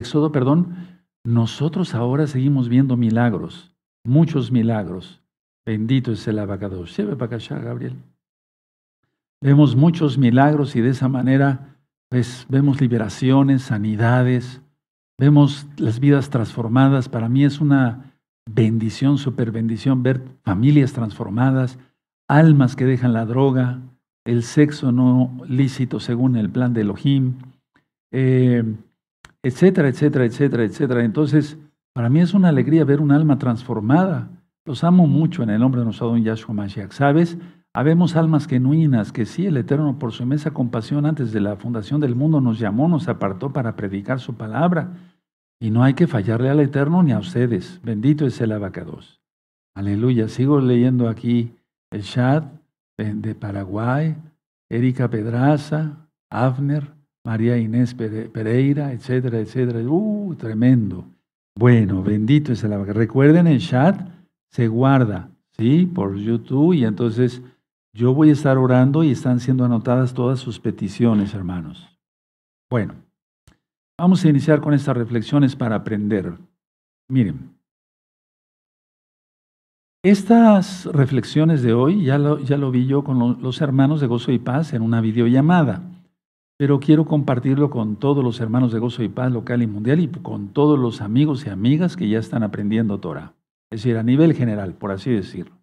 Éxodo, perdón, nosotros ahora seguimos viendo milagros, muchos milagros. Bendito es el abacado. Lleve para allá, Gabriel. Vemos muchos milagros y de esa manera pues, vemos liberaciones, sanidades, vemos las vidas transformadas. Para mí es una bendición, super bendición ver familias transformadas, almas que dejan la droga, el sexo no lícito según el plan de Elohim, eh, etcétera, etcétera, etcétera, etcétera. Entonces, para mí es una alegría ver un alma transformada. Los amo mucho en el nombre de nuestro don Yahshua Mashiach. ¿Sabes? Habemos almas genuinas que sí, el Eterno por su inmensa compasión antes de la fundación del mundo nos llamó, nos apartó para predicar su palabra. Y no hay que fallarle al Eterno ni a ustedes. Bendito es el abacados. Aleluya. Sigo leyendo aquí el Shad de Paraguay, Erika Pedraza, Avner, María Inés Pereira, etcétera, etcétera. Uh, tremendo. Bueno, bendito es la Recuerden, el chat se guarda, ¿sí? Por YouTube y entonces yo voy a estar orando y están siendo anotadas todas sus peticiones, hermanos. Bueno, vamos a iniciar con estas reflexiones para aprender. Miren, estas reflexiones de hoy ya lo, ya lo vi yo con los hermanos de Gozo y Paz en una videollamada pero quiero compartirlo con todos los hermanos de Gozo y Paz local y mundial y con todos los amigos y amigas que ya están aprendiendo Torah. Es decir, a nivel general, por así decirlo.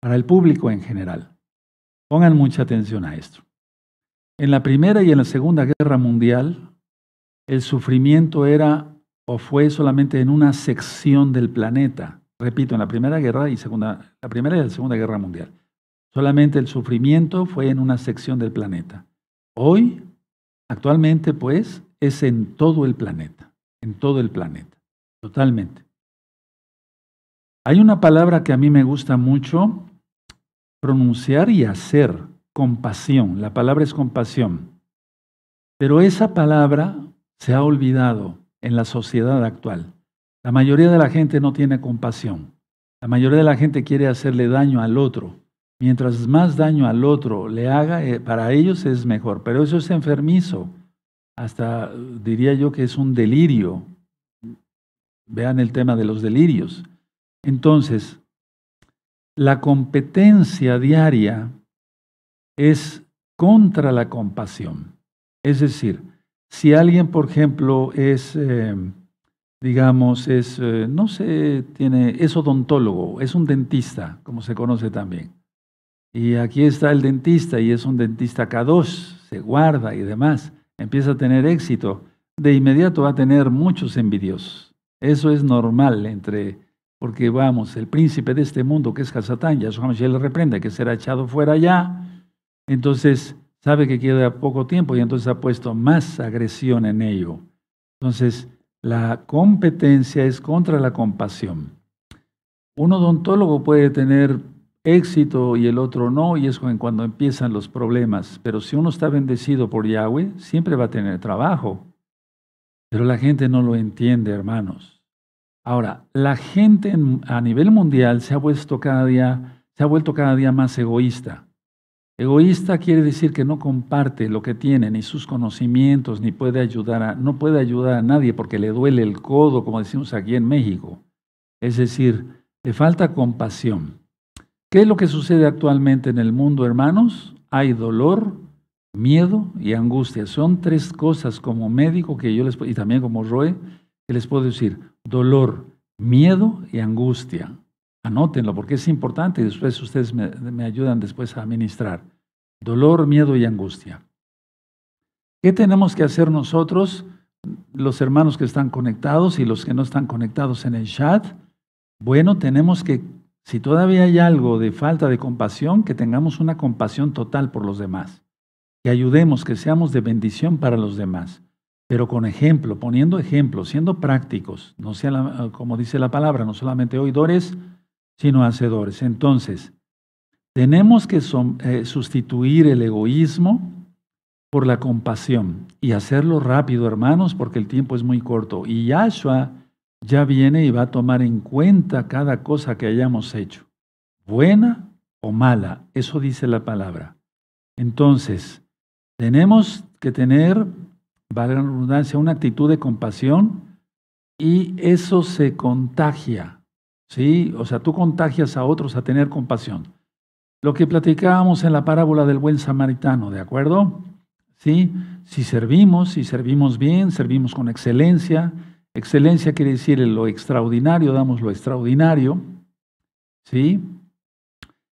Para el público en general. Pongan mucha atención a esto. En la Primera y en la Segunda Guerra Mundial, el sufrimiento era o fue solamente en una sección del planeta. Repito, en la Primera Guerra y Segunda, la Primera y la Segunda Guerra Mundial. Solamente el sufrimiento fue en una sección del planeta. Hoy Actualmente, pues, es en todo el planeta, en todo el planeta, totalmente. Hay una palabra que a mí me gusta mucho pronunciar y hacer, compasión. La palabra es compasión. Pero esa palabra se ha olvidado en la sociedad actual. La mayoría de la gente no tiene compasión. La mayoría de la gente quiere hacerle daño al otro. Mientras más daño al otro le haga, eh, para ellos es mejor, pero eso es enfermizo. Hasta eh, diría yo que es un delirio. Vean el tema de los delirios. Entonces, la competencia diaria es contra la compasión. Es decir, si alguien, por ejemplo, es, em, digamos, es, eh, no sé, tiene, es odontólogo, es un dentista, como se conoce también, y aquí está el dentista y es un dentista K2, se guarda y demás, empieza a tener éxito, de inmediato va a tener muchos envidios Eso es normal entre, porque vamos, el príncipe de este mundo que es Hasatán, ya se le reprende, que será echado fuera ya, entonces sabe que queda poco tiempo y entonces ha puesto más agresión en ello. Entonces, la competencia es contra la compasión. Un odontólogo puede tener éxito y el otro no, y es cuando empiezan los problemas. Pero si uno está bendecido por Yahweh, siempre va a tener trabajo. Pero la gente no lo entiende, hermanos. Ahora, la gente a nivel mundial se ha, vuelto cada día, se ha vuelto cada día más egoísta. Egoísta quiere decir que no comparte lo que tiene, ni sus conocimientos, ni puede ayudar a, no puede ayudar a nadie porque le duele el codo, como decimos aquí en México. Es decir, le falta compasión. ¿Qué es lo que sucede actualmente en el mundo, hermanos? Hay dolor, miedo y angustia. Son tres cosas como médico que yo les y también como Roe que les puedo decir: dolor, miedo y angustia. Anótenlo porque es importante y después ustedes me, me ayudan después a administrar. Dolor, miedo y angustia. ¿Qué tenemos que hacer nosotros, los hermanos que están conectados y los que no están conectados en el chat? Bueno, tenemos que si todavía hay algo de falta de compasión, que tengamos una compasión total por los demás, que ayudemos, que seamos de bendición para los demás, pero con ejemplo, poniendo ejemplo, siendo prácticos, no sea ah, como dice la palabra, no solamente oidores, sino hacedores. Entonces, tenemos que eh, sustituir el egoísmo por la compasión y hacerlo rápido, hermanos, porque el tiempo es muy corto. Y Yahshua ya viene y va a tomar en cuenta cada cosa que hayamos hecho, buena o mala, eso dice la palabra. Entonces, tenemos que tener, valga la redundancia, una actitud de compasión y eso se contagia, ¿sí? O sea, tú contagias a otros a tener compasión. Lo que platicábamos en la parábola del buen samaritano, ¿de acuerdo? ¿Sí? Si servimos, si servimos bien, servimos con excelencia, Excelencia quiere decir lo extraordinario, damos lo extraordinario, ¿sí?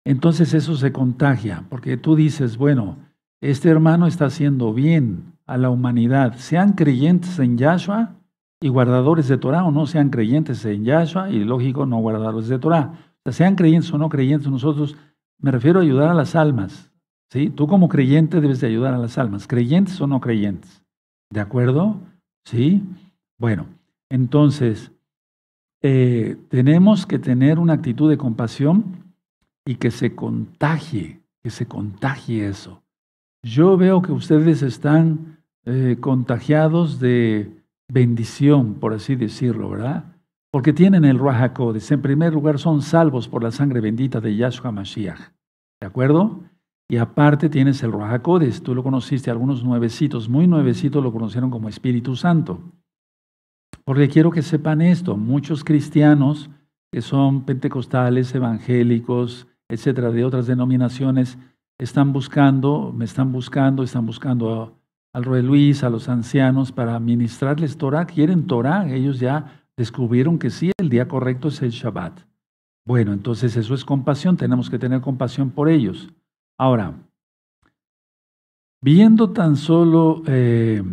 Entonces eso se contagia, porque tú dices, bueno, este hermano está haciendo bien a la humanidad, sean creyentes en Yahshua y guardadores de Torah o no sean creyentes en Yahshua y lógico no guardadores de Torah. O sea, sean creyentes o no creyentes, nosotros me refiero a ayudar a las almas, ¿sí? Tú como creyente debes de ayudar a las almas, creyentes o no creyentes, ¿de acuerdo? ¿Sí? Bueno, entonces, eh, tenemos que tener una actitud de compasión y que se contagie, que se contagie eso. Yo veo que ustedes están eh, contagiados de bendición, por así decirlo, ¿verdad? Porque tienen el Ruach En primer lugar, son salvos por la sangre bendita de Yahshua Mashiach. ¿De acuerdo? Y aparte tienes el Ruach Tú lo conociste, algunos nuevecitos, muy nuevecitos lo conocieron como Espíritu Santo. Porque quiero que sepan esto, muchos cristianos que son pentecostales, evangélicos, etcétera, de otras denominaciones, están buscando, me están buscando, están buscando al rey Luis, a los ancianos para ministrarles Torah, quieren Torah, ellos ya descubrieron que sí, el día correcto es el Shabbat. Bueno, entonces eso es compasión, tenemos que tener compasión por ellos. Ahora, viendo tan solo eh,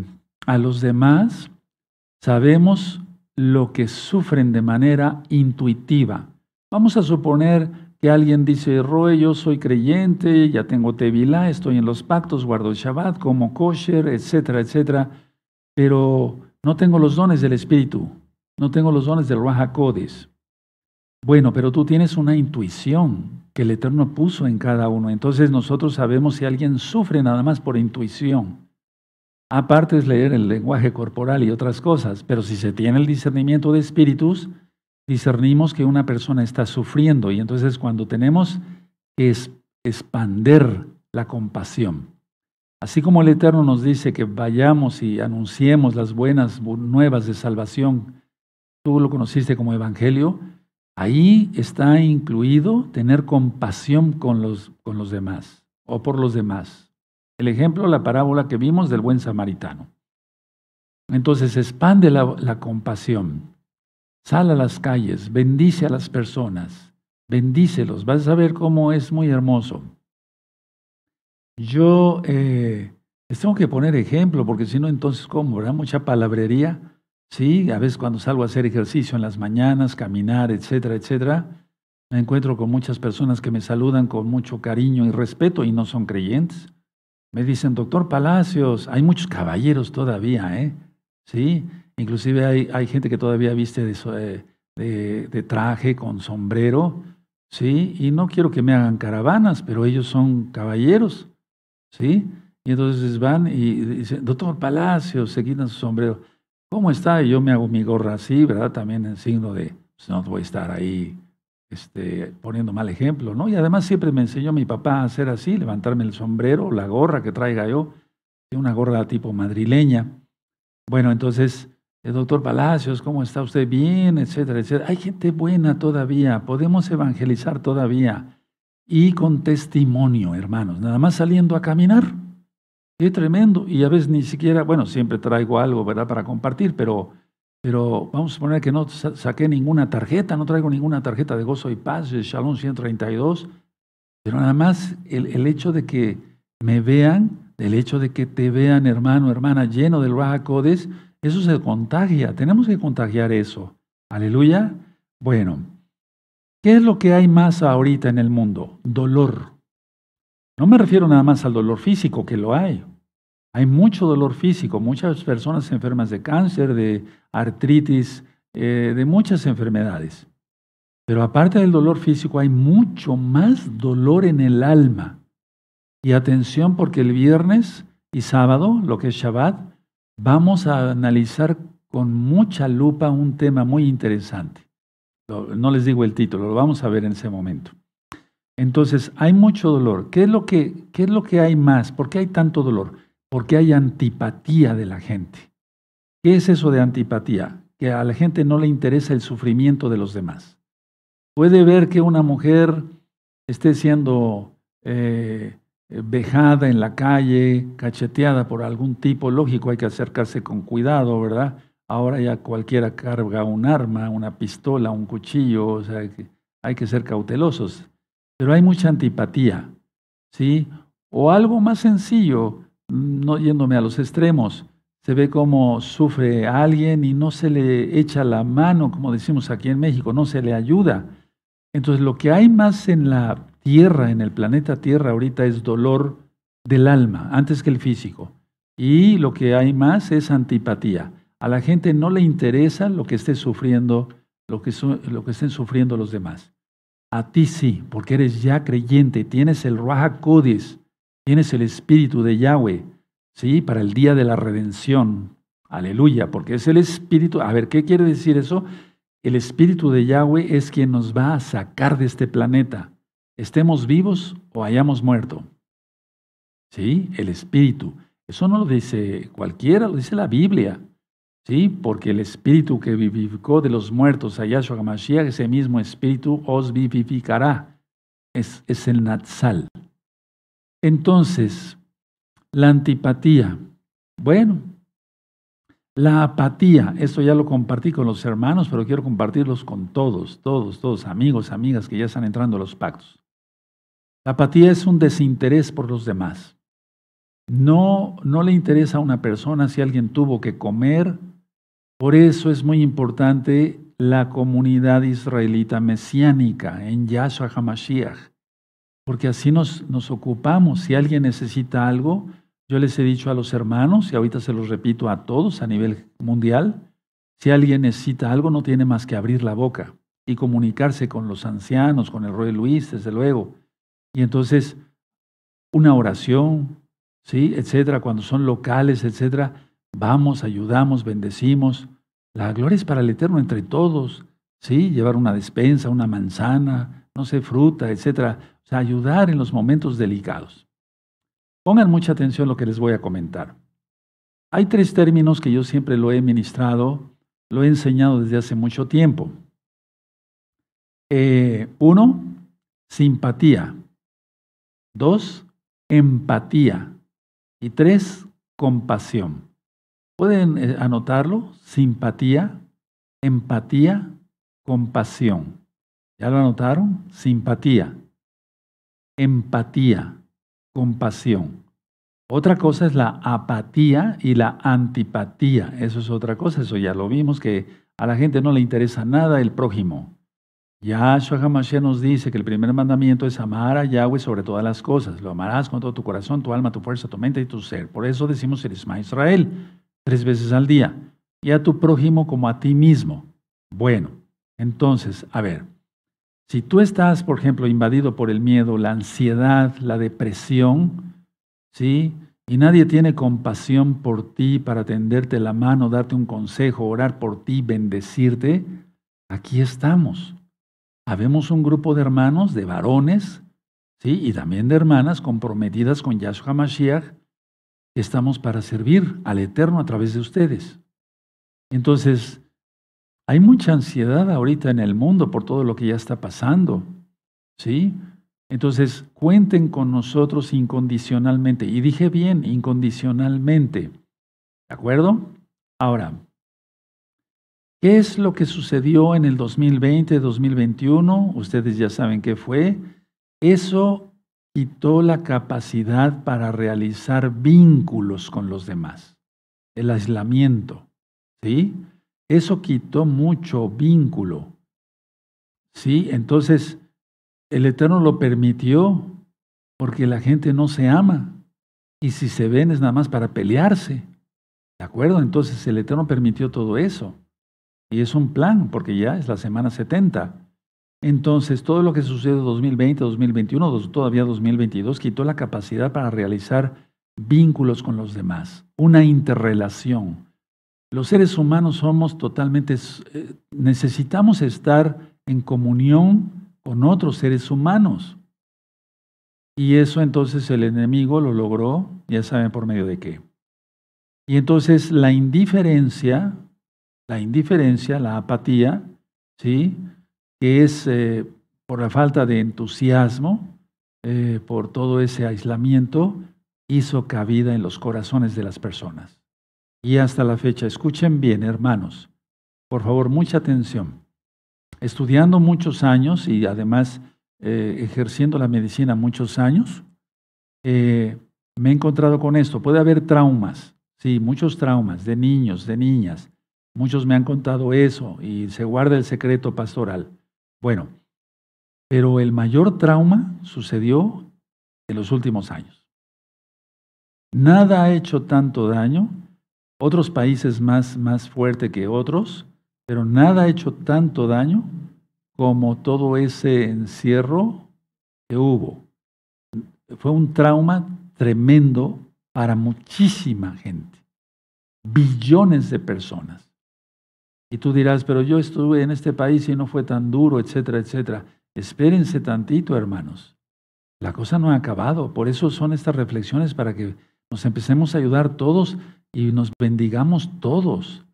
a los demás, Sabemos lo que sufren de manera intuitiva. Vamos a suponer que alguien dice, Roe, yo soy creyente, ya tengo tevilá, estoy en los pactos, guardo el Shabbat, como kosher, etcétera, etcétera, pero no tengo los dones del Espíritu, no tengo los dones del Codes. Bueno, pero tú tienes una intuición que el Eterno puso en cada uno. Entonces nosotros sabemos si alguien sufre nada más por intuición. Aparte es leer el lenguaje corporal y otras cosas, pero si se tiene el discernimiento de espíritus, discernimos que una persona está sufriendo y entonces cuando tenemos que expander la compasión. Así como el Eterno nos dice que vayamos y anunciemos las buenas nuevas de salvación, tú lo conociste como Evangelio, ahí está incluido tener compasión con los demás o por los demás. El ejemplo, la parábola que vimos del buen samaritano. Entonces expande la, compasión. Sal a las calles, bendice a las personas, bendícelos. Vas a ver cómo es muy hermoso. Yo eh, les tengo que poner ejemplo, porque si no, entonces, ¿cómo? ¿Verdad? Mucha palabrería. Sí, a veces cuando salgo a hacer ejercicio en las mañanas, caminar, etcétera, etcétera, me encuentro con muchas personas que me saludan con mucho cariño y respeto y no son creyentes. Me dicen, doctor Palacios, hay muchos caballeros todavía, ¿eh? Sí, inclusive hay, hay gente que todavía viste de, eh, de, de, traje con sombrero, ¿sí? Y no quiero que me hagan caravanas, pero ellos son caballeros, ¿sí? Y entonces van y dicen, doctor Palacios, se quitan su sombrero. ¿Cómo está? Y yo me hago mi gorra así, ¿verdad? También en signo de, pues, no voy a estar ahí este, poniendo mal ejemplo, ¿no? Y además siempre me enseñó mi papá a hacer así, levantarme el sombrero, la gorra que traiga yo, una gorra tipo madrileña. Bueno, entonces, el eh, doctor Palacios, ¿cómo está usted? Bien, etcétera, etcétera. Hay gente buena todavía, podemos evangelizar todavía. Y con testimonio, hermanos, nada más saliendo a caminar. ¡Qué tremendo. Y a veces ni siquiera, bueno, siempre traigo algo, ¿verdad?, para compartir, pero pero vamos a suponer que no saqué ninguna tarjeta, no traigo ninguna tarjeta de gozo y paz, de Shalom 132, pero nada más el, hecho de que me vean, el hecho de que te vean, hermano, hermana, lleno del Raja Codes, eso se contagia, tenemos que contagiar eso. Aleluya. Bueno, ¿qué es lo que hay más ahorita en el mundo? Dolor. No me refiero nada más al dolor físico, que lo hay, hay mucho dolor físico, muchas personas enfermas de cáncer, de artritis, eh, de muchas enfermedades. Pero aparte del dolor físico hay mucho más dolor en el alma. Y atención porque el viernes y sábado, lo que es Shabbat, vamos a analizar con mucha lupa un tema muy interesante. No les digo el título, lo vamos a ver en ese momento. Entonces, hay mucho dolor. ¿Qué es lo que, qué es lo que hay más? ¿Por qué hay tanto dolor? porque hay antipatía de la gente. ¿Qué es eso de antipatía? Que a la gente no le interesa el sufrimiento de los demás. Puede ver que una mujer esté siendo eh, vejada en la calle, cacheteada por algún tipo, lógico, hay que acercarse con cuidado, ¿verdad? Ahora ya cualquiera carga un arma, una pistola, un cuchillo, o sea, hay que ser cautelosos. Pero hay mucha antipatía, ¿sí? O algo más sencillo, Mm, no yéndome a los extremos, se ve cómo sufre alguien y no se le echa la mano, como decimos aquí en México, no se le ayuda. Entonces lo que hay más en la Tierra, en el planeta Tierra ahorita es dolor del alma, antes que el físico. Y lo que hay más es antipatía. A la gente no le interesa lo que esté sufriendo, lo que, lo que estén sufriendo los demás. A ti sí, porque eres ya creyente, tienes el Raja Tienes el espíritu de Yahweh, ¿sí? Para el día de la redención. Aleluya, porque es el espíritu. A ver, ¿qué quiere decir eso? El espíritu de Yahweh es quien nos va a sacar de este planeta, estemos vivos o hayamos muerto. ¿Sí? El espíritu. Eso no lo dice cualquiera, lo dice la Biblia. ¿Sí? Porque el espíritu que vivificó de los muertos a Yahshua Hamashiach, ese mismo espíritu os vivificará. Es, es el Natsal. Entonces, la antipatía. Bueno, la apatía, esto ya lo compartí con los hermanos, pero quiero compartirlos con todos, todos, todos, amigos, amigas que ya están entrando a los pactos. La apatía es un desinterés por los demás. No, no le interesa a una persona si alguien tuvo que comer. Por eso es muy importante la comunidad israelita mesiánica en Yahshua HaMashiach porque así nos, nos ocupamos. Si alguien necesita algo, yo les he dicho a los hermanos, y ahorita se los repito a todos a nivel mundial, si alguien necesita algo, no tiene más que abrir la boca y comunicarse con los ancianos, con el rey Luis, desde luego. Y entonces, una oración, ¿sí? etcétera, cuando son locales, etcétera, vamos, ayudamos, bendecimos. La gloria es para el Eterno entre todos, ¿sí? Llevar una despensa, una manzana, no sé, fruta, etcétera. O sea, ayudar en los momentos delicados. Pongan mucha atención a lo que les voy a comentar. Hay tres términos que yo siempre lo he ministrado, lo he enseñado desde hace mucho tiempo. Eh, uno, simpatía. Dos, empatía. Y tres, compasión. ¿Pueden eh, anotarlo? Simpatía, empatía, compasión. ¿Ya lo anotaron? Simpatía, empatía, compasión. Otra cosa es la apatía y la antipatía. Eso es otra cosa, eso ya lo vimos, que a la gente no le interesa nada el prójimo. Yahshua Hamashiach nos dice que el primer mandamiento es amar a Yahweh sobre todas las cosas. Lo amarás con todo tu corazón, tu alma, tu fuerza, tu mente y tu ser. Por eso decimos el Ismael, Israel tres veces al día. Y a tu prójimo como a ti mismo. Bueno, entonces, a ver, si tú estás, por ejemplo, invadido por el miedo, la ansiedad, la depresión, ¿sí? Y nadie tiene compasión por ti para tenderte la mano, darte un consejo, orar por ti, bendecirte, aquí estamos. Habemos un grupo de hermanos, de varones, ¿sí? Y también de hermanas comprometidas con Yahshua Mashiach, estamos para servir al Eterno a través de ustedes. Entonces, hay mucha ansiedad ahorita en el mundo por todo lo que ya está pasando. ¿Sí? Entonces, cuenten con nosotros incondicionalmente. Y dije bien, incondicionalmente. ¿De acuerdo? Ahora, ¿qué es lo que sucedió en el 2020, 2021? Ustedes ya saben qué fue. Eso quitó la capacidad para realizar vínculos con los demás. El aislamiento. ¿Sí? Eso quitó mucho vínculo. ¿Sí? Entonces, el Eterno lo permitió porque la gente no se ama. Y si se ven es nada más para pelearse. ¿De acuerdo? Entonces el Eterno permitió todo eso. Y es un plan, porque ya es la semana 70. Entonces, todo lo que sucede 2020, 2021, todavía 2022, quitó la capacidad para realizar vínculos con los demás, una interrelación. Los seres humanos somos totalmente, eh, necesitamos estar en comunión con otros seres humanos. Y eso entonces el enemigo lo logró, ya saben por medio de qué. Y entonces la indiferencia, la indiferencia, la apatía, ¿sí? que es eh, por la falta de entusiasmo, eh, por todo ese aislamiento, hizo cabida en los corazones de las personas y hasta la fecha. Escuchen bien, hermanos. Por favor, mucha atención. Estudiando muchos años y además eh, ejerciendo la medicina muchos años, eh, me he encontrado con esto. Puede haber traumas, sí, muchos traumas de niños, de niñas. Muchos me han contado eso y se guarda el secreto pastoral. Bueno, pero el mayor trauma sucedió en los últimos años. Nada ha hecho tanto daño otros países más, más fuerte que otros, pero nada ha hecho tanto daño como todo ese encierro que hubo. Fue un trauma tremendo para muchísima gente, billones de personas. Y tú dirás, pero yo estuve en este país y no fue tan duro, etcétera, etcétera. Espérense tantito, hermanos. La cosa no ha acabado. Por eso son estas reflexiones para que nos empecemos a ayudar todos y nos bendigamos todos,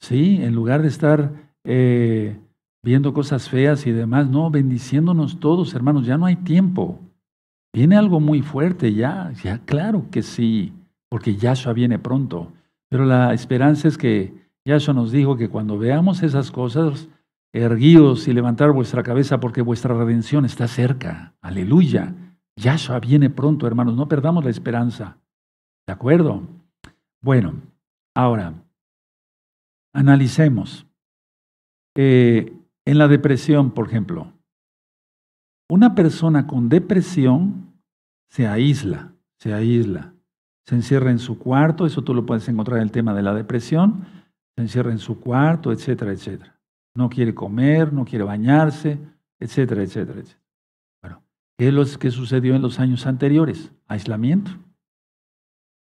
¿sí? En lugar de estar eh, viendo cosas feas y demás, no, bendiciéndonos todos, hermanos, ya no hay tiempo. Viene algo muy fuerte ya, ya claro que sí, porque Yahshua viene pronto. Pero la esperanza es que Yahshua nos dijo que cuando veamos esas cosas, erguidos y levantar vuestra cabeza porque vuestra redención está cerca. Aleluya. Yahshua viene pronto, hermanos, no perdamos la esperanza. ¿De acuerdo? Bueno, ahora, analicemos. Eh, en la depresión, por ejemplo, una persona con depresión se aísla, se aísla, se encierra en su cuarto, eso tú lo puedes encontrar en el tema de la depresión, se encierra en su cuarto, etcétera, etcétera. No quiere comer, no quiere bañarse, etcétera, etcétera, etcétera. Bueno, ¿qué es lo que sucedió en los años anteriores? Aislamiento.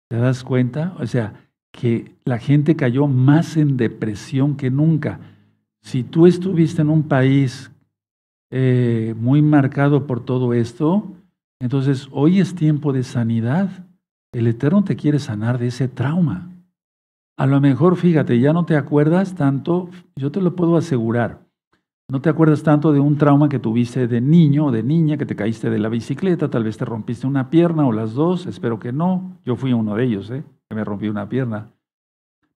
¿Te das cuenta? O sea, que la gente cayó más en depresión que nunca. Si tú estuviste en un país eh, muy marcado por todo esto, entonces hoy es tiempo de sanidad. El Eterno te quiere sanar de ese trauma. A lo mejor, fíjate, ya no te acuerdas tanto, yo te lo puedo asegurar. No te acuerdas tanto de un trauma que tuviste de niño o de niña, que te caíste de la bicicleta, tal vez te rompiste una pierna o las dos, espero que no. Yo fui uno de ellos, ¿eh? que me rompí una pierna.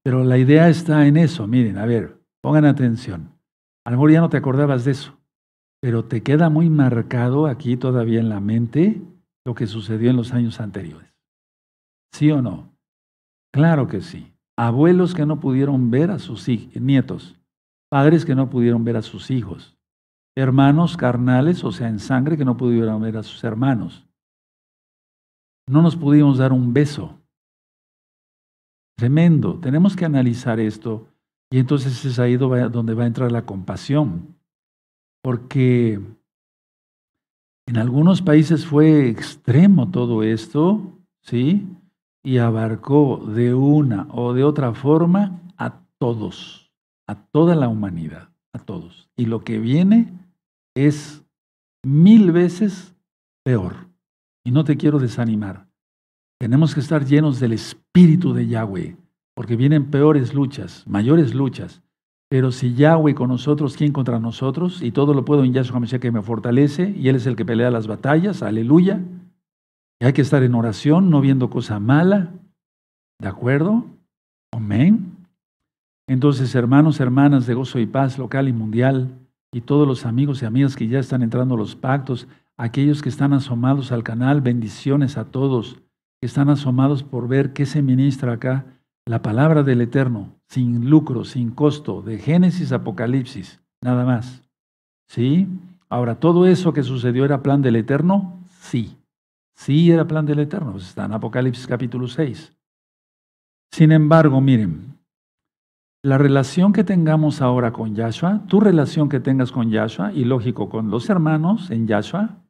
Pero la idea está en eso, miren, a ver, pongan atención. A lo mejor ya no te acordabas de eso, pero te queda muy marcado aquí todavía en la mente lo que sucedió en los años anteriores. ¿Sí o no? Claro que sí. Abuelos que no pudieron ver a sus nietos padres que no pudieron ver a sus hijos, hermanos carnales, o sea, en sangre, que no pudieron ver a sus hermanos. No nos pudimos dar un beso. Tremendo. Tenemos que analizar esto y entonces es ahí donde va a entrar la compasión. Porque en algunos países fue extremo todo esto, ¿sí? Y abarcó de una o de otra forma a todos a toda la humanidad, a todos. Y lo que viene es mil veces peor. Y no te quiero desanimar. Tenemos que estar llenos del espíritu de Yahweh, porque vienen peores luchas, mayores luchas. Pero si Yahweh con nosotros, ¿quién contra nosotros? Y todo lo puedo en Yahshua que me fortalece, y Él es el que pelea las batallas, aleluya. Y hay que estar en oración, no viendo cosa mala, ¿de acuerdo? Amén. Entonces, hermanos, hermanas de gozo y paz local y mundial, y todos los amigos y amigas que ya están entrando a los pactos, aquellos que están asomados al canal, bendiciones a todos, que están asomados por ver qué se ministra acá, la palabra del Eterno, sin lucro, sin costo, de Génesis Apocalipsis, nada más. ¿Sí? Ahora, ¿todo eso que sucedió era plan del Eterno? Sí. Sí era plan del Eterno, está en Apocalipsis capítulo 6. Sin embargo, miren, la relación que tengamos ahora con Yahshua, tu relación que tengas con Yahshua y lógico con los hermanos en Yahshua,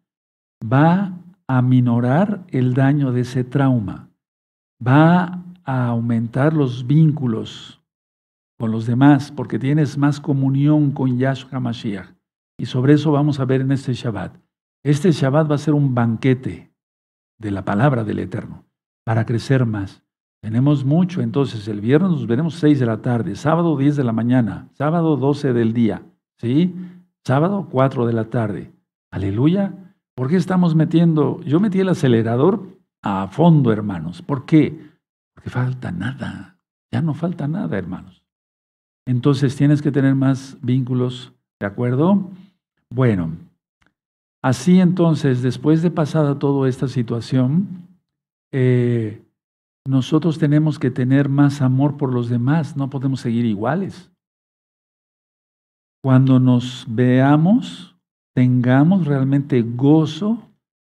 va a minorar el daño de ese trauma, va a aumentar los vínculos con los demás porque tienes más comunión con Yahshua Mashiach. Y sobre eso vamos a ver en este Shabbat. Este Shabbat va a ser un banquete de la palabra del Eterno para crecer más. Tenemos mucho, entonces el viernes nos veremos 6 de la tarde, sábado 10 de la mañana, sábado 12 del día, ¿sí? Sábado 4 de la tarde. Aleluya. ¿Por qué estamos metiendo? Yo metí el acelerador a fondo, hermanos. ¿Por qué? Porque falta nada. Ya no falta nada, hermanos. Entonces tienes que tener más vínculos, ¿de acuerdo? Bueno, así entonces, después de pasada toda esta situación, eh, nosotros tenemos que tener más amor por los demás, no podemos seguir iguales. Cuando nos veamos, tengamos realmente gozo,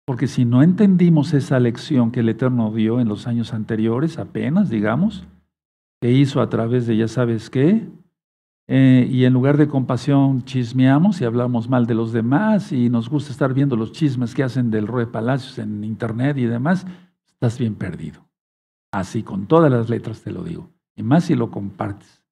porque si no entendimos esa lección que el Eterno dio en los años anteriores, apenas, digamos, que hizo a través de ya sabes qué, eh, y en lugar de compasión chismeamos y hablamos mal de los demás y nos gusta estar viendo los chismes que hacen del Rue Palacios en internet y demás, estás bien perdido. Así, con todas las letras te lo digo. Y más si lo compartes.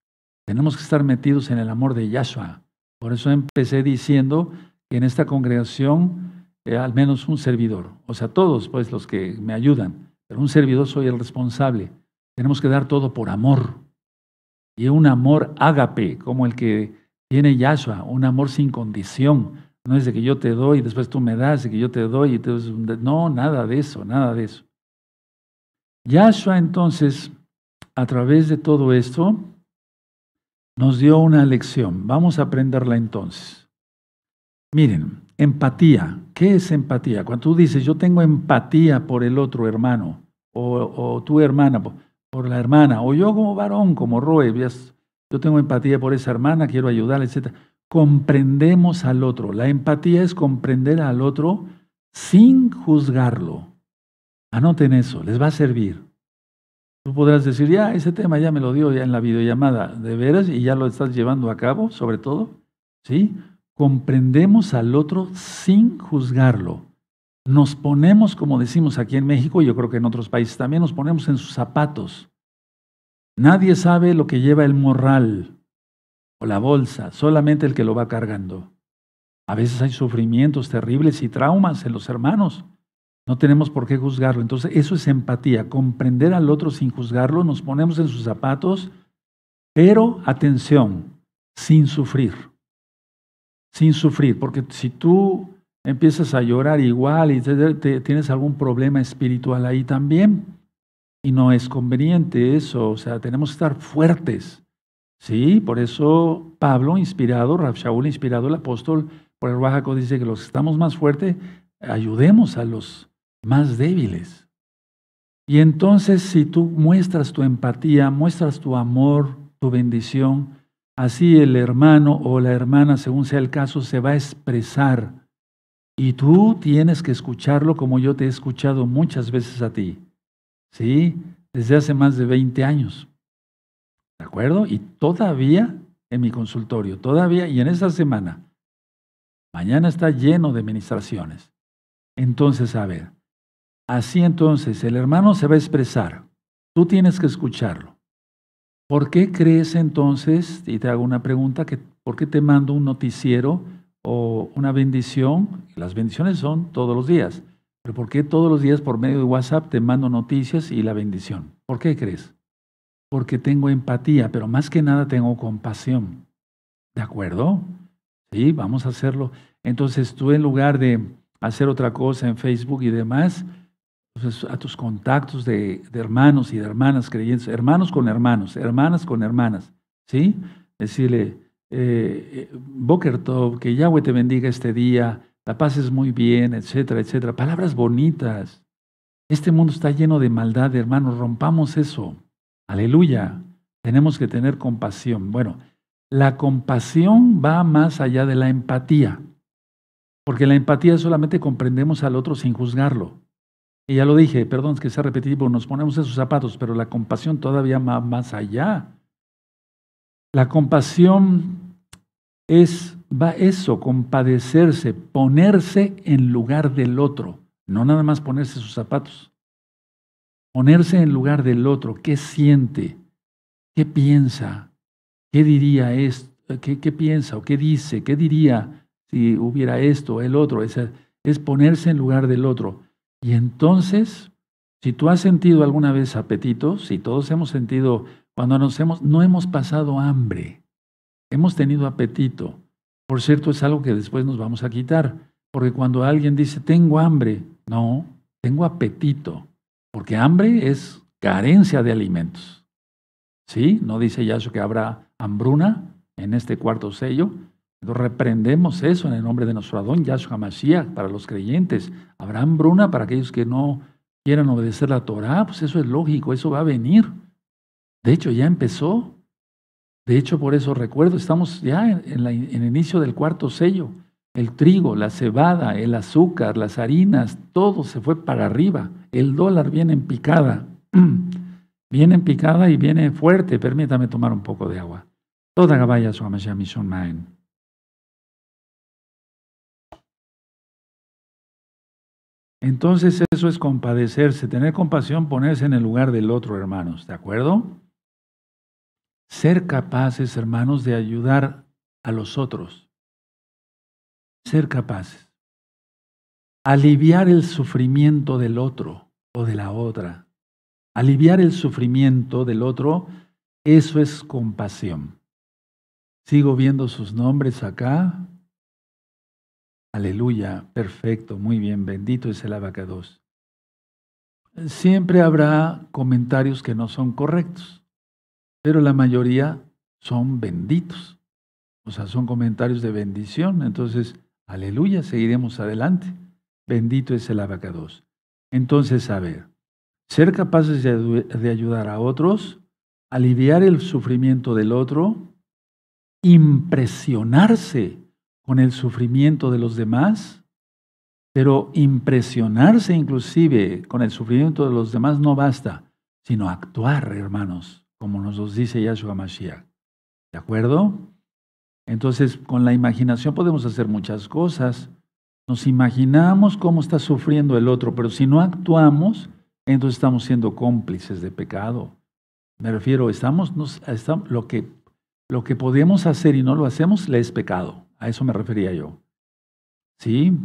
Tenemos que estar metidos en el amor de Yahshua. Por eso empecé diciendo que en esta congregación eh, al menos un servidor, o sea, todos pues los que me ayudan, pero un servidor soy el responsable. Tenemos que dar todo por amor. Y un amor ágape, como el que tiene Yahshua, un amor sin condición. No es de que yo te doy y después tú me das, y que yo te doy y te... No, nada de eso, nada de eso. Yahshua entonces, a través de todo esto, nos dio una lección. Vamos a aprenderla entonces. Miren, empatía. ¿Qué es empatía? Cuando tú dices, yo tengo empatía por el otro hermano, o, tu hermana, por, la hermana, o yo como varón, como Roe, yo tengo empatía por esa hermana, quiero ayudarla, etc. Comprendemos al otro. La empatía es comprender al otro sin juzgarlo. Anoten eso, les va a servir. Tú podrás decir, ya, ese tema ya me lo dio ya en la videollamada, de veras, y ya lo estás llevando a cabo, sobre todo. ¿Sí? Comprendemos al otro sin juzgarlo. Nos ponemos, como decimos aquí en México, y yo creo que en otros países también, nos ponemos en sus zapatos. Nadie sabe lo que lleva el morral o la bolsa, solamente el que lo va cargando. A veces hay sufrimientos terribles y traumas en los hermanos. No tenemos por qué juzgarlo. Entonces, eso es empatía, comprender al otro sin juzgarlo, nos ponemos en sus zapatos, pero atención, sin sufrir. Sin sufrir, porque si tú empiezas a llorar igual y tienes algún problema espiritual ahí también, y no es conveniente eso, o sea, tenemos que estar fuertes. Sí, por eso Pablo, inspirado, Rav inspirado el apóstol, por el Bajaco dice que los que estamos más fuertes, ayudemos a los más débiles. Y entonces si tú muestras tu empatía, muestras tu amor, tu bendición, así el hermano o la hermana, según sea el caso, se va a expresar. Y tú tienes que escucharlo como yo te he escuchado muchas veces a ti. ¿Sí? Desde hace más de 20 años. ¿De acuerdo? Y todavía en mi consultorio, todavía y en esta semana. Mañana está lleno de ministraciones. Entonces, a ver, Así entonces, el hermano se va a expresar. Tú tienes que escucharlo. ¿Por qué crees entonces, y te hago una pregunta, que por qué te mando un noticiero o una bendición? Las bendiciones son todos los días. Pero ¿por qué todos los días por medio de WhatsApp te mando noticias y la bendición? ¿Por qué crees? Porque tengo empatía, pero más que nada tengo compasión. ¿De acuerdo? Sí, vamos a hacerlo. Entonces tú en lugar de hacer otra cosa en Facebook y demás, a tus contactos de, hermanos y de hermanas creyentes, hermanos con hermanos, hermanas con hermanas, ¿sí? Decirle, eh, eh que Yahweh te bendiga este día, la paz es muy bien, etcétera, etcétera. Palabras bonitas. Este mundo está lleno de maldad, hermanos, rompamos eso. Aleluya. Tenemos que tener compasión. Bueno, la compasión va más allá de la empatía, porque la empatía solamente comprendemos al otro sin juzgarlo. Y ya lo dije, perdón que sea repetitivo, nos ponemos en sus zapatos, pero la compasión todavía va más allá. La compasión es, va eso, compadecerse, ponerse en lugar del otro, no nada más ponerse sus zapatos. Ponerse en lugar del otro, qué siente, qué piensa, qué diría esto, qué, qué piensa o qué dice, qué diría si hubiera esto, o el otro, es ponerse en lugar del otro. Y entonces, si tú has sentido alguna vez apetito, si todos hemos sentido, cuando nos hemos, no hemos pasado hambre, hemos tenido apetito. Por cierto, es algo que después nos vamos a quitar, porque cuando alguien dice, tengo hambre, no, tengo apetito, porque hambre es carencia de alimentos. ¿Sí? No dice eso que habrá hambruna en este cuarto sello, reprendemos eso en el nombre de nuestro Adón, Yahshua Mashiach, para los creyentes. Habrá hambruna para aquellos que no quieran obedecer la Torah, pues eso es lógico, eso va a venir. De hecho, ya empezó. De hecho, por eso recuerdo, estamos ya en, el inicio del cuarto sello. El trigo, la cebada, el azúcar, las harinas, todo se fue para arriba. El dólar viene en picada. viene en picada y viene fuerte. Permítame tomar un poco de agua. Toda Mashiach, Mishon Maen. Entonces eso es compadecerse, tener compasión, ponerse en el lugar del otro, hermanos, ¿de acuerdo? Ser capaces, hermanos, de ayudar a los otros. Ser capaces. Aliviar el sufrimiento del otro o de la otra. Aliviar el sufrimiento del otro, eso es compasión. Sigo viendo sus nombres acá. Aleluya, perfecto, muy bien, bendito es el abacados. Siempre habrá comentarios que no son correctos, pero la mayoría son benditos. O sea, son comentarios de bendición. Entonces, aleluya, seguiremos adelante. Bendito es el abacados. Entonces, a ver, ser capaces de ayudar a otros, aliviar el sufrimiento del otro, impresionarse con el sufrimiento de los demás, pero impresionarse inclusive con el sufrimiento de los demás no basta, sino actuar, hermanos, como nos dice Yahshua Mashiach. ¿De acuerdo? Entonces, con la imaginación podemos hacer muchas cosas. Nos imaginamos cómo está sufriendo el otro, pero si no actuamos, entonces estamos siendo cómplices de pecado. Me refiero, estamos, nos, estamos, lo, que, lo que podemos hacer y no lo hacemos, le es pecado. A eso me refería yo. ¿Sí?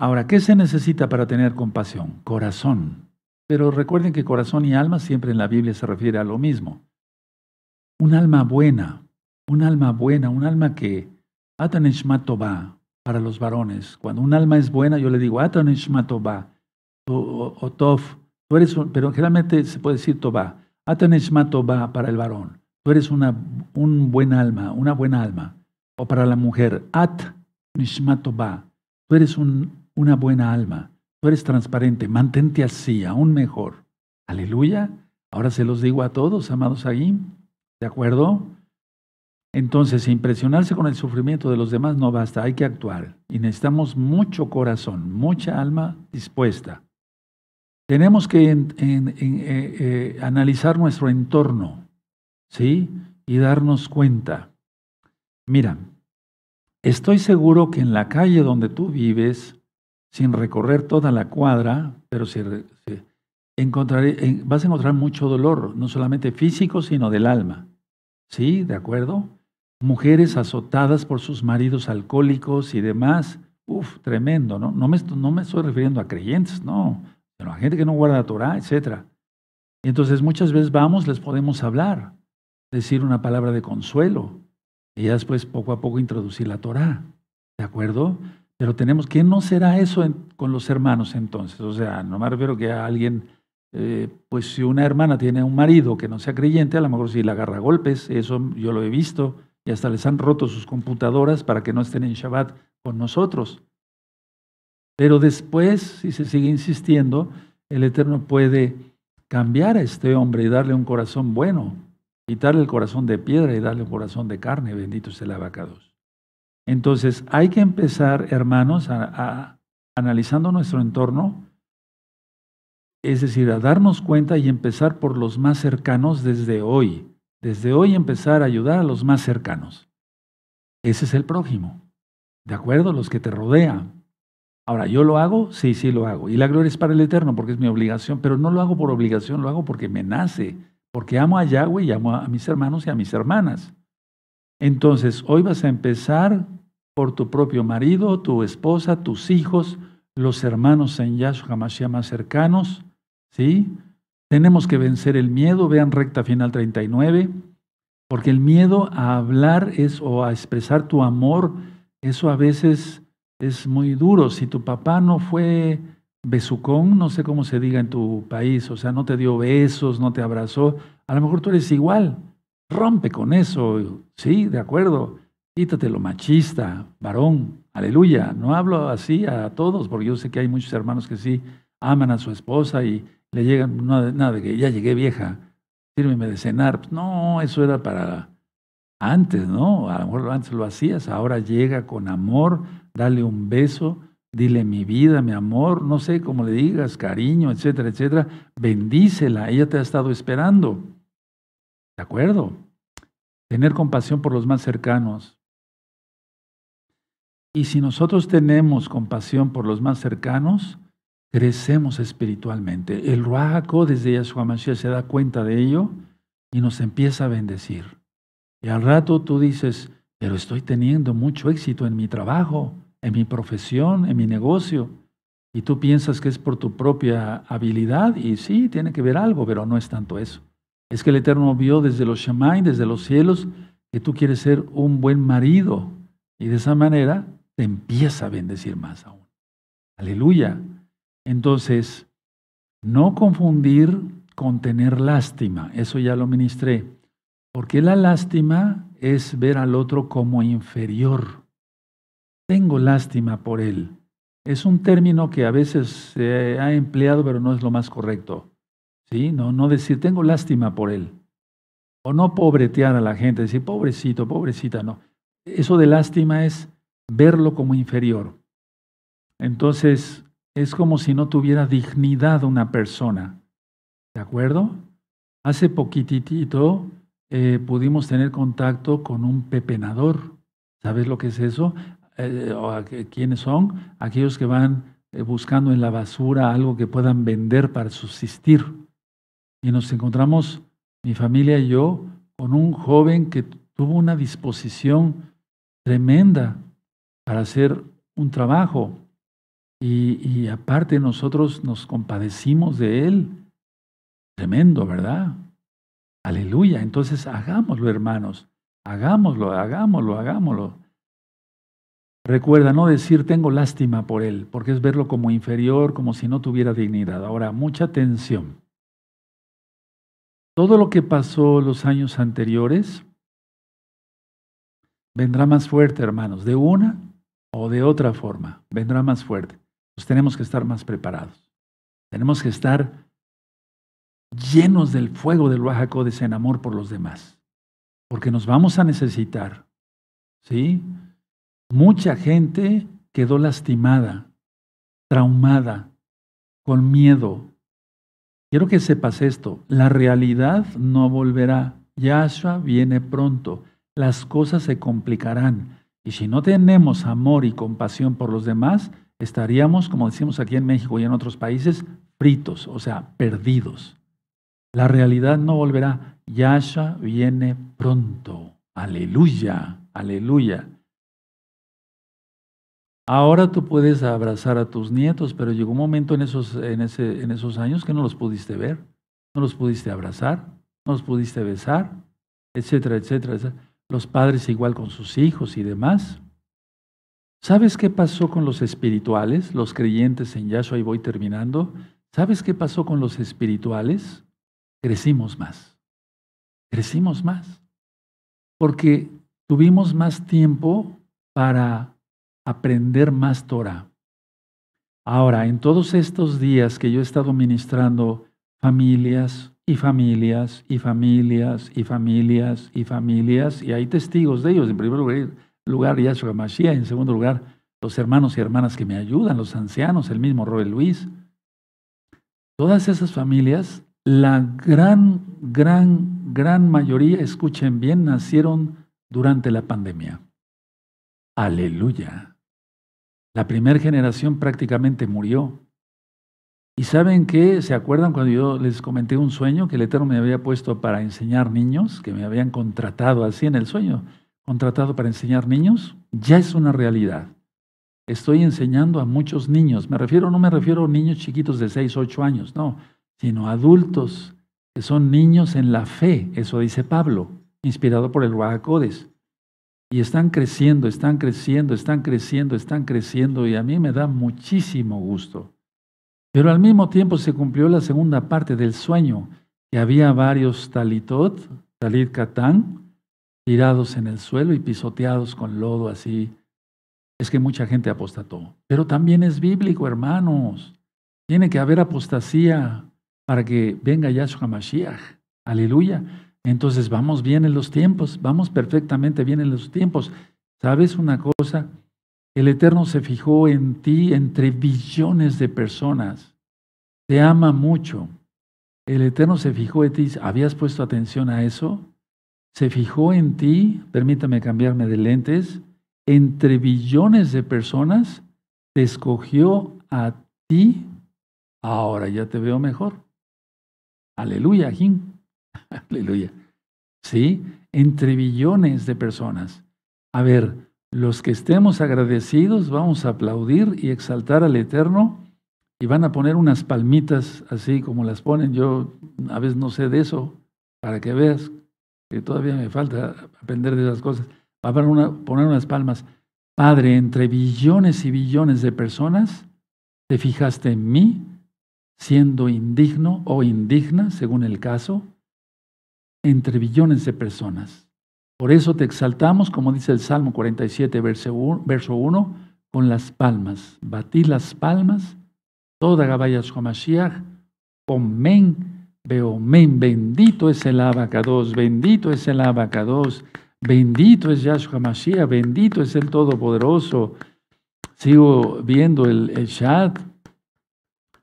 Ahora, ¿qué se necesita para tener compasión? Corazón. Pero recuerden que corazón y alma siempre en la Biblia se refiere a lo mismo. Un alma buena, un alma buena, un alma que Ataneshma para los varones. Cuando un alma es buena, yo le digo Ataneshma o, pero generalmente se puede decir Tova. Ataneshma para el varón. Tú eres una, un buen alma, una buena alma. O para la mujer, at toba. tú eres una buena alma, tú eres transparente, mantente así, aún mejor. Aleluya. Ahora se los digo a todos, amados ahí, ¿de acuerdo? Entonces, impresionarse con el sufrimiento de los demás no basta, hay que actuar. Y necesitamos mucho corazón, mucha alma dispuesta. Tenemos que eh, eh, analizar nuestro entorno, ¿sí? Y darnos cuenta Mira, estoy seguro que en la calle donde tú vives, sin recorrer toda la cuadra, pero si, vas a encontrar mucho dolor, no solamente físico, sino del alma. ¿Sí? ¿De acuerdo? Mujeres azotadas por sus maridos alcohólicos y demás. Uf, tremendo, ¿no? No me, estoy refiriendo a creyentes, no, Pero a gente que no guarda Torah, etc. Entonces muchas veces vamos, les podemos hablar, decir una palabra de consuelo, y ya después poco a poco introducir la Torah. ¿De acuerdo? Pero tenemos, que no será eso con los hermanos entonces? O sea, no me refiero que alguien, eh, pues si una hermana tiene un marido que no sea creyente, a lo mejor si le agarra golpes, eso yo lo he visto, y hasta les han roto sus computadoras para que no estén en Shabbat con nosotros. Pero después, si se sigue insistiendo, el Eterno puede cambiar a este hombre y darle un corazón bueno, quitarle el corazón de piedra y darle corazón de carne, bendito sea el abacados. Entonces hay que empezar, hermanos, a, analizando nuestro entorno, es decir, a darnos cuenta y empezar por los más cercanos desde hoy. Desde hoy empezar a ayudar a los más cercanos. Ese es el prójimo, ¿de acuerdo? Los que te rodean. Ahora, ¿yo lo hago? Sí, sí lo hago. Y la gloria es para el Eterno porque es mi obligación, pero no lo hago por obligación, lo hago porque me nace porque amo a Yahweh y amo a mis hermanos y a mis hermanas. Entonces, hoy vas a empezar por tu propio marido, tu esposa, tus hijos, los hermanos en Yahshua más cercanos, ¿sí? Tenemos que vencer el miedo, vean recta final 39, porque el miedo a hablar es, o a expresar tu amor, eso a veces es muy duro. Si tu papá no fue besucón, no sé cómo se diga en tu país, o sea, no te dio besos, no te abrazó, a lo mejor tú eres igual, rompe con eso, sí, de acuerdo, quítate lo machista, varón, aleluya, no hablo así a todos, porque yo sé que hay muchos hermanos que sí aman a su esposa y le llegan, nada, de que ya llegué vieja, sírveme de cenar, pues no, eso era para antes, ¿no? A lo mejor antes lo hacías, ahora llega con amor, dale un beso, dile mi vida, mi amor, no sé cómo le digas, cariño, etcétera, etcétera. Bendícela, ella te ha estado esperando. ¿De acuerdo? Tener compasión por los más cercanos. Y si nosotros tenemos compasión por los más cercanos, crecemos espiritualmente. El Ruajaco desde Yahshua Mashiach se da cuenta de ello y nos empieza a bendecir. Y al rato tú dices, pero estoy teniendo mucho éxito en mi trabajo en mi profesión, en mi negocio, y tú piensas que es por tu propia habilidad, y sí, tiene que ver algo, pero no es tanto eso. Es que el Eterno vio desde los Shemay, desde los cielos, que tú quieres ser un buen marido, y de esa manera te empieza a bendecir más aún. Aleluya. Entonces, no confundir con tener lástima, eso ya lo ministré, porque la lástima es ver al otro como inferior. Tengo lástima por él. Es un término que a veces se ha empleado, pero no es lo más correcto. ¿Sí? No, no decir, tengo lástima por él. O no pobretear a la gente, decir, pobrecito, pobrecita, no. Eso de lástima es verlo como inferior. Entonces, es como si no tuviera dignidad una persona. ¿De acuerdo? Hace poquitito eh, pudimos tener contacto con un pepenador. ¿Sabes lo que es eso? Eh, o a quiénes son aquellos que van eh, buscando en la basura algo que puedan vender para subsistir. Y nos encontramos, mi familia y yo, con un joven que tuvo una disposición tremenda para hacer un trabajo. y aparte nosotros nos compadecimos de él. Tremendo, ¿verdad? Aleluya. Entonces hagámoslo, hermanos. Hagámoslo, hagámoslo, hagámoslo. Recuerda no decir tengo lástima por él, porque es verlo como inferior, como si no tuviera dignidad. Ahora, mucha atención. Todo lo que pasó los años anteriores vendrá más fuerte, hermanos, de una o de otra forma, vendrá más fuerte. Pues tenemos que estar más preparados. Tenemos que estar llenos del fuego del de ese amor por los demás, porque nos vamos a necesitar. ¿Sí? Mucha gente quedó lastimada, traumada, con miedo. Quiero que sepas esto, la realidad no volverá. Yahshua viene pronto, las cosas se complicarán. Y si no tenemos amor y compasión por los demás, estaríamos, como decimos aquí en México y en otros países, fritos, o sea, perdidos. La realidad no volverá. Yahshua viene pronto. Aleluya, aleluya. Ahora tú puedes abrazar a tus nietos, pero llegó un momento en esos, en, esos años que no los pudiste ver, no los pudiste abrazar, no los pudiste besar, etcétera, etcétera. Los padres igual con sus hijos y demás. ¿Sabes qué pasó con los espirituales, los creyentes en Yahshua? Y voy terminando. ¿Sabes qué pasó con los espirituales? Crecimos más. Crecimos más. Porque tuvimos más tiempo para aprender más Torah. Ahora, en todos estos días que yo he estado ministrando familias y familias y familias y familias y familias, y hay testigos de ellos, en primer lugar, lugar Yahshua Mashiach, en segundo lugar, los hermanos y hermanas que me ayudan, los ancianos, el mismo Roy Luis. Todas esas familias, la gran, gran, gran mayoría, escuchen bien, nacieron durante la pandemia. Aleluya. La primera generación prácticamente murió. ¿Y saben qué? ¿Se acuerdan cuando yo les comenté un sueño que el Eterno me había puesto para enseñar niños? Que me habían contratado así en el sueño, contratado para enseñar niños. Ya es una realidad. Estoy enseñando a muchos niños. Me refiero, no me refiero a niños chiquitos de 6, 8 años, no, sino adultos que son niños en la fe. Eso dice Pablo, inspirado por el Ruajacodes. Y están creciendo, están creciendo, están creciendo, están creciendo y a mí me da muchísimo gusto. Pero al mismo tiempo se cumplió la segunda parte del sueño, que había varios talitot, talit katán, tirados en el suelo y pisoteados con lodo así. Es que mucha gente apostató. Pero también es bíblico, hermanos. Tiene que haber apostasía para que venga Yahshua Mashiach. Aleluya. Entonces vamos bien en los tiempos, vamos perfectamente bien en los tiempos. ¿Sabes una cosa? El Eterno se fijó en ti entre billones de personas. Te ama mucho. El Eterno se fijó en ti. ¿Habías puesto atención a eso? Se fijó en ti, permítame cambiarme de lentes, entre billones de personas, te escogió a ti. Ahora ya te veo mejor. Aleluya, Jim. Aleluya. ¿Sí? Entre billones de personas. A ver, los que estemos agradecidos vamos a aplaudir y exaltar al Eterno y van a poner unas palmitas así como las ponen. Yo a veces no sé de eso, para que veas que todavía me falta aprender de esas cosas. Van a poner unas palmas. Padre, entre billones y billones de personas, te fijaste en mí, siendo indigno o indigna, según el caso, entre billones de personas. Por eso te exaltamos, como dice el Salmo 47, verso 1, con las palmas. Batí las palmas, toda Gabayas men, omen, men. bendito es el abacados, bendito es el abacados, bendito es Yahshua Mashiach, bendito es el Todopoderoso. Sigo viendo el, el chat.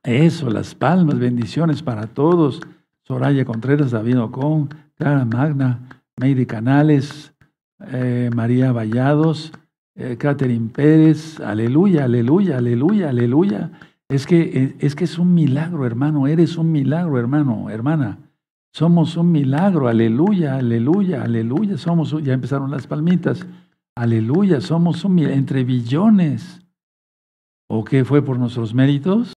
Eso, las palmas, bendiciones para todos. Soraya Contreras, David Ocon, Clara Magna, Meide Canales, eh, María Vallados, eh, Catherine Pérez, aleluya, aleluya, aleluya, aleluya. Es que, eh, es que es un milagro, hermano, eres un milagro, hermano, hermana. Somos un milagro, aleluya, aleluya, aleluya. Somos, ya empezaron las palmitas, aleluya, somos un entre billones. ¿O qué fue por nuestros méritos?